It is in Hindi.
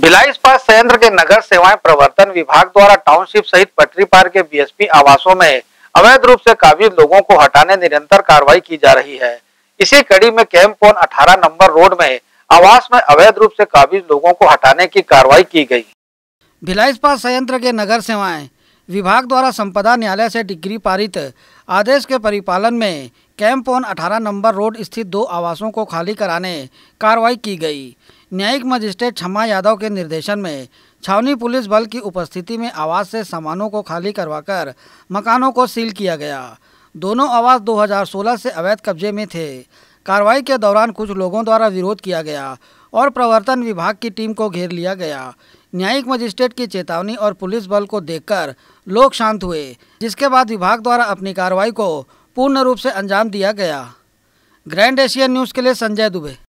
भिलाई इस्पात संयंत्र के नगर सेवाएं प्रवर्तन विभाग द्वारा टाउनशिप सहित पटरी पार के बीएसपी आवासों में अवैध रूप से काबिज लोगों को हटाने निरंतर कार्रवाई की जा रही है इसी कड़ी में कैंप पोन अठारह नंबर रोड में आवास में अवैध रूप से काबिज लोगों को हटाने की कार्रवाई की गई भिलाई इस्पात संयंत्र के नगर सेवाएं विभाग द्वारा संपदा न्यायालय से डिग्री पारित आदेश के परिपालन में कैंप ऑन अठारह नंबर रोड स्थित दो आवासों को खाली कराने कार्रवाई की गई न्यायिक मजिस्ट्रेट क्षमा यादव के निर्देशन में छावनी पुलिस बल की उपस्थिति में आवास से सामानों को खाली करवाकर मकानों को सील किया गया दोनों आवास 2016 से अवैध कब्जे में थे कार्रवाई के दौरान कुछ लोगों द्वारा विरोध किया गया और प्रवर्तन विभाग की टीम को घेर लिया गया न्यायिक मजिस्ट्रेट की चेतावनी और पुलिस बल को देखकर लोग शांत हुए जिसके बाद विभाग द्वारा अपनी कार्रवाई को पूर्ण रूप से अंजाम दिया गया ग्रैंड एशिया न्यूज़ के लिए संजय दुबे